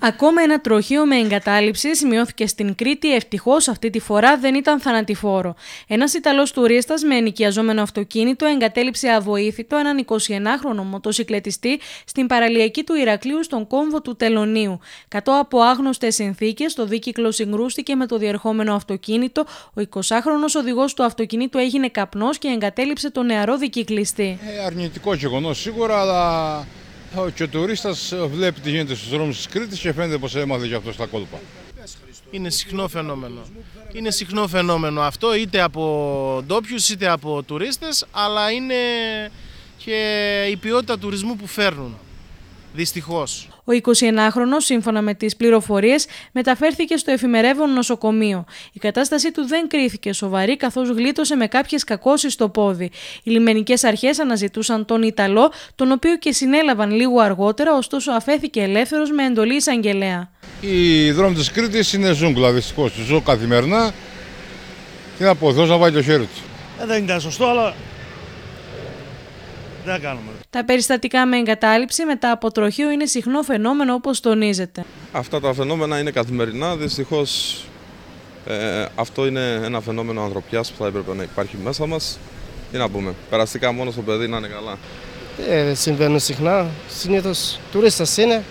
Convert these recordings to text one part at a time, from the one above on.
Ακόμα ένα τροχείο με εγκατάλειψη σημειώθηκε στην Κρήτη, ευτυχώς αυτή τη φορά δεν ήταν θανατηφόρο. Ένας Ιταλός τουρίστας με ενοικιαζόμενο αυτοκίνητο εγκατέλειψε αβοήθητο έναν 29χρονο μοτοσυκλετιστή στην παραλιακή του Ηρακλείου στον κόμβο του Τελωνίου. Κατό από άγνωστες συνθήκες, το δίκυκλο συγκρούστηκε με το διερχόμενο αυτοκίνητο. Ο 20χρονο οδηγός του αυτοκίνητου έγινε καπνός και εγκατέλειψε τον νεαρό δικυκλιστή. Ε, αρνητικό γεγονός σίγουρα, αλλά και ο τουρίστας ε, βλέπει τι γίνεται στους δρόμους της Κρήτης και φαίνεται πως έμαθε για αυτό στα κόλπα. Είναι συχνό φαινόμενο. Είναι συχνό φαινόμενο αυτό είτε από ντόπιους είτε από τουρίστες, αλλά είναι και η ποιότητα τουρισμού που φέρνουν. Δυστυχώς. Ο 21χρονος, σύμφωνα με τις πληροφορίες, μεταφέρθηκε στο εφημερεύον νοσοκομείο. Η κατάστασή του δεν κρίθηκε σοβαρή καθώς γλίτωσε με κάποιες κακώσεις στο πόδι. Οι λιμενικές αρχές αναζητούσαν τον Ιταλό, τον οποίο και συνέλαβαν λίγο αργότερα, ωστόσο αφέθηκε ελεύθερος με εντολή εισαγγελέα. Οι δρόμοι της Κρήτης είναι ζούγκλα, δηλαδή δυστυχώς. Ζω καθημερινά. και να πω, βάλει το χέρι τους. Ε, δεν ήταν σωστό, αλλά να κάνουμε. Τα περιστατικά με εγκατάλειψη μετά από τροχείο είναι συχνό φαινόμενο όπως τονίζεται. Αυτά τα φαινόμενα είναι καθημερινά. Δυστυχώς ε, αυτό είναι ένα φαινόμενο ανθρωπιάς που θα έπρεπε να υπάρχει μέσα μας. Τι να πούμε, περαστικά μόνο στο παιδί να είναι καλά. Ε, συμβαίνουν συχνά. Συνήθως τουρίστε είναι.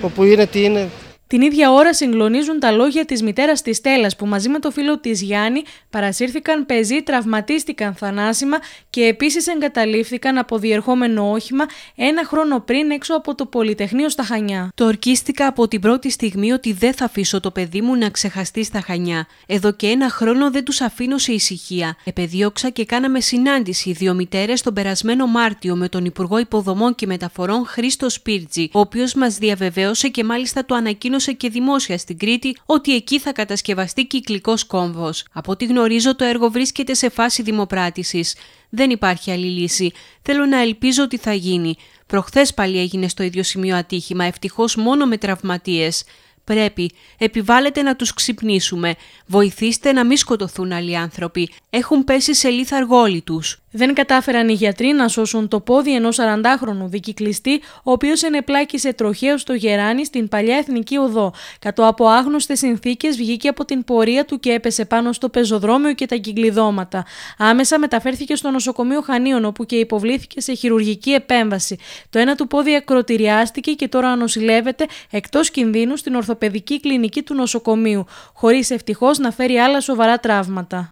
Όπου είναι, τι είναι, την ίδια ώρα συγκλονίζουν τα λόγια της μητέρας της Στέλλας που μαζί με το φίλο της Γιάννη παρασύρθηκαν πεζοί, τραυματίστηκαν θανάσιμα και επίσης εγκαταλείφθηκαν από διερχόμενο όχημα ένα χρόνο πριν έξω από το Πολυτεχνείο στα Χανιά. Το ορκίστηκα από την πρώτη στιγμή ότι δεν θα αφήσω το παιδί μου να ξεχαστεί στα Χανιά. Εδώ και ένα χρόνο δεν τους αφήνω σε ησυχία. Επεδίωξα και κάναμε συνάντηση δύο μητέρες τον περασμένο Μάρτιο με τον Υπουργό Υποδομών και Μεταφορών Χρήστο Σπίρτζη, ο οποίος μας διαβεβαίωσε και μάλιστα το ανακοίνωσε ανακοίνωσε και δημόσια στην Κρήτη ότι εκεί θα κατασκευαστεί κυκλικός κόμβος. Από ό,τι γνωρίζω, το έργο βρίσκεται σε φάση δημοπράτησης. Δεν υπάρχει άλλη λύση. Θέλω να ελπίζω ότι θα γίνει. Προχθές πάλι έγινε στο ίδιο σημείο ατύχημα, ευτυχώς μόνο με τραυματίες. Πρέπει. Επιβάλλεται να τους ξυπνήσουμε. Βοηθήστε να μην σκοτωθούν άλλοι άνθρωποι. Έχουν πέσει σε λίθαργο όλοι τους. Δεν κατάφεραν οι γιατροί να σώσουν το πόδι ενός 40χρονου δικυκλιστή, ο οποίος ενεπλάκησε τροχαίο στο γεράνι στην παλιά εθνική οδό. Κατό από άγνωστες συνθήκες βγήκε από την πορεία του και έπεσε πάνω στο πεζοδρόμιο και τα κυκλιδώματα. Άμεσα μεταφέρθηκε στο νοσοκομείο Χανίων, όπου και υποβλήθηκε σε χειρουργική επέμβαση. Το ένα του πόδι ακροτηριάστηκε και τώρα νοσηλεύεται εκτός κινδύνου στην ορθοπαιδική κλινική του νοσοκομείου, χωρίς ευτυχώς να φέρει άλλα σοβαρά τραύματα.